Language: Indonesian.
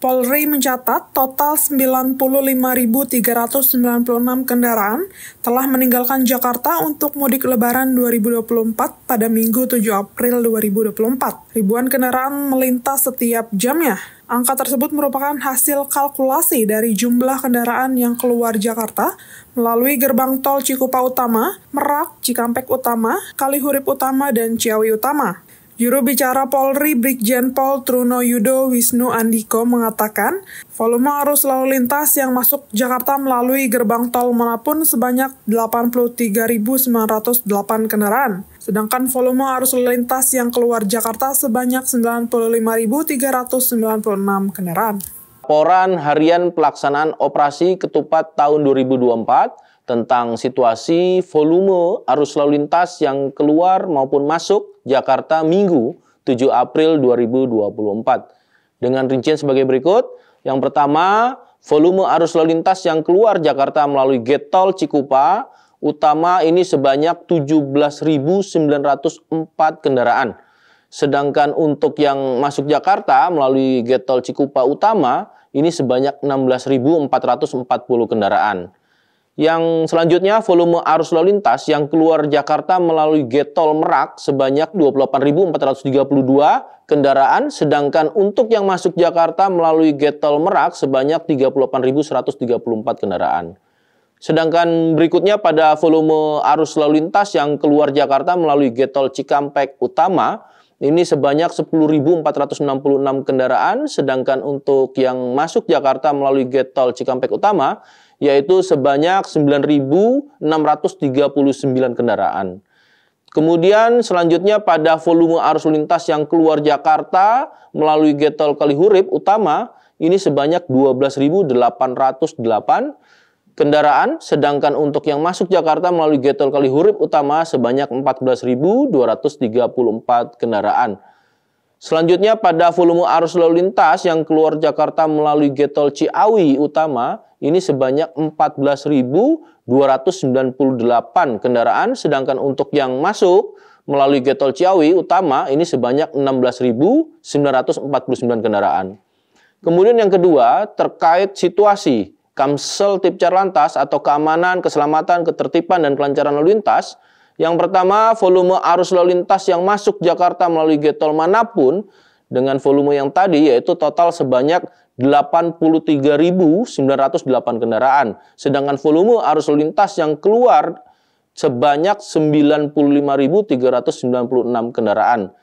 Polri mencatat total 95.396 kendaraan telah meninggalkan Jakarta untuk mudik lebaran 2024 pada Minggu 7 April 2024. Ribuan kendaraan melintas setiap jamnya. Angka tersebut merupakan hasil kalkulasi dari jumlah kendaraan yang keluar Jakarta melalui gerbang tol Cikupa Utama, Merak, Cikampek Utama, Kalihurip Utama, dan Ciawi Utama. Juru bicara Polri Brigjen Pol Truno Yudo Wisnu Andiko mengatakan, volume arus lalu lintas yang masuk Jakarta melalui gerbang tol Manapun sebanyak 83.908 kendaraan, sedangkan volume arus lalu lintas yang keluar Jakarta sebanyak 95.396 kendaraan. Laporan harian pelaksanaan operasi ketupat tahun 2024 tentang situasi volume arus lalu lintas yang keluar maupun masuk Jakarta Minggu 7 April 2024 dengan rincian sebagai berikut. Yang pertama, volume arus lalu lintas yang keluar Jakarta melalui gate tol Cikupa utama ini sebanyak 17.904 kendaraan. Sedangkan untuk yang masuk Jakarta melalui gate tol Cikupa utama ini sebanyak 16.440 kendaraan. Yang selanjutnya volume arus lalu lintas yang keluar Jakarta melalui getol Merak sebanyak 28.432 kendaraan, sedangkan untuk yang masuk Jakarta melalui getol Merak sebanyak 38.134 kendaraan. Sedangkan berikutnya pada volume arus lalu lintas yang keluar Jakarta melalui getol Cikampek Utama ini sebanyak 10.466 kendaraan, sedangkan untuk yang masuk Jakarta melalui gate tol Cikampek Utama, yaitu sebanyak 9.639 kendaraan. Kemudian selanjutnya pada volume arus lintas yang keluar Jakarta melalui gate tol Kalihurip Utama, ini sebanyak 12.808 kendaraan, sedangkan untuk yang masuk Jakarta melalui getol kali Kalihurip Utama sebanyak 14.234 kendaraan. Selanjutnya pada volume arus lalu lintas yang keluar Jakarta melalui getol Ciawi Utama ini sebanyak 14.298 kendaraan, sedangkan untuk yang masuk melalui getol Ciawi Utama ini sebanyak 16.949 kendaraan. Kemudian yang kedua terkait situasi Kamsel Tipcar Lantas atau keamanan, keselamatan, ketertiban, dan kelancaran lalu lintas. Yang pertama, volume arus lalu lintas yang masuk Jakarta melalui getol manapun dengan volume yang tadi yaitu total sebanyak 83.908 kendaraan. Sedangkan volume arus lalu lintas yang keluar sebanyak 95.396 kendaraan.